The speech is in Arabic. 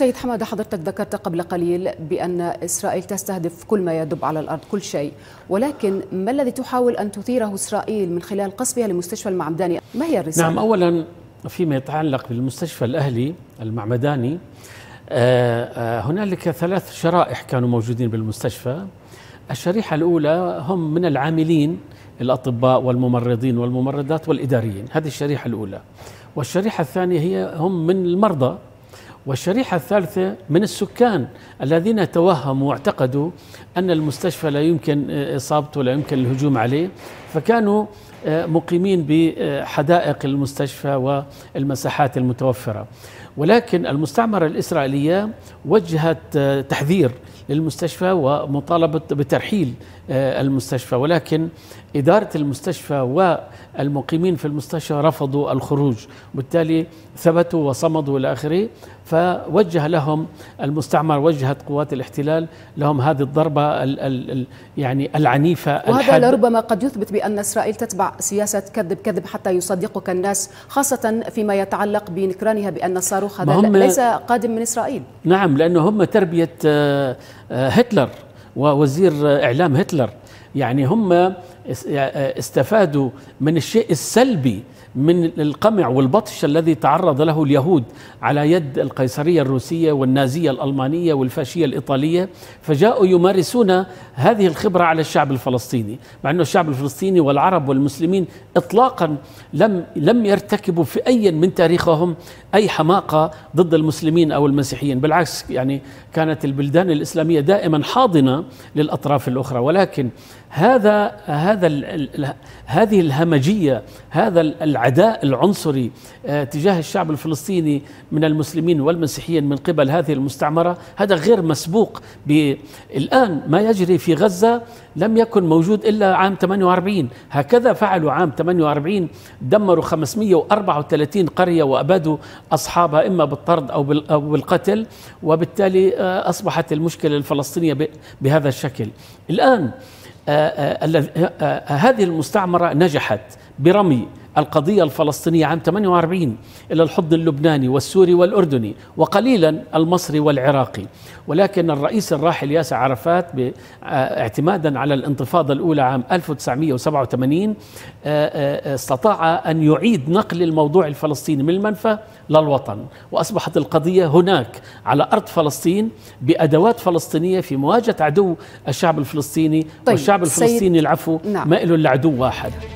سيد حمادة حضرتك ذكرت قبل قليل بأن إسرائيل تستهدف كل ما يدب على الأرض كل شيء ولكن ما الذي تحاول أن تثيره إسرائيل من خلال قصفها لمستشفى المعمداني ما هي الرسالة؟ نعم أولا فيما يتعلق بالمستشفى الأهلي المعمداني آه، آه، هنالك ثلاث شرائح كانوا موجودين بالمستشفى الشريحة الأولى هم من العاملين الأطباء والممرضين والممرضات والإداريين هذه الشريحة الأولى والشريحة الثانية هي هم من المرضى والشريحة الثالثة من السكان الذين توهموا واعتقدوا أن المستشفى لا يمكن إصابته لا يمكن الهجوم عليه فكانوا آه، مقيمين بحدائق المستشفى والمساحات المتوفره ولكن المستعمره الاسرائيليه وجهت آه، تحذير للمستشفى ومطالبه بترحيل آه، المستشفى ولكن اداره المستشفى والمقيمين في المستشفى رفضوا الخروج وبالتالي ثبتوا وصمدوا الى اخره فوجه لهم المستعمر وجهت قوات الاحتلال لهم هذه الضربه الـ الـ يعني العنيفه وهذا لربما قد يثبت بأن بأن إسرائيل تتبع سياسة كذب كذب حتى يصدقك الناس خاصة فيما يتعلق بنكرانها بأن الصاروخ هذا ليس قادم من إسرائيل نعم لأنه هم تربية آه، آه، هتلر ووزير إعلام هتلر يعني هم آه، استفادوا من الشيء السلبي من القمع والبطش الذي تعرض له اليهود على يد القيصرية الروسية والنازية الألمانية والفاشية الإيطالية فجاءوا يمارسون هذه الخبرة على الشعب الفلسطيني مع أن الشعب الفلسطيني والعرب والمسلمين إطلاقا لم, لم يرتكبوا في أي من تاريخهم أي حماقة ضد المسلمين أو المسيحيين بالعكس يعني كانت البلدان الإسلامية دائما حاضنة للأطراف الأخرى ولكن هذا هذا هذه الهمجية هذا العدل العداء العنصري آه، تجاه الشعب الفلسطيني من المسلمين والمسيحيين من قبل هذه المستعمرة هذا غير مسبوق الآن ما يجري في غزة لم يكن موجود إلا عام 48 هكذا فعلوا عام 48 دمروا 534 قرية وأبادوا أصحابها إما بالطرد أو بالقتل وبالتالي آه، أصبحت المشكلة الفلسطينية بهذا الشكل الآن آه، هذه المستعمرة نجحت برمي القضية الفلسطينية عام 48 إلى الحضن اللبناني والسوري والأردني وقليلا المصري والعراقي ولكن الرئيس الراحل ياسر عرفات آه، اعتمادا على الانتفاضة الأولى عام 1987 آه، آه، استطاع أن يعيد نقل الموضوع الفلسطيني من المنفى للوطن وأصبحت القضية هناك على أرض فلسطين بأدوات فلسطينية في مواجهة عدو الشعب الفلسطيني طيب والشعب الفلسطيني العفو نعم. ما له إلا عدو واحد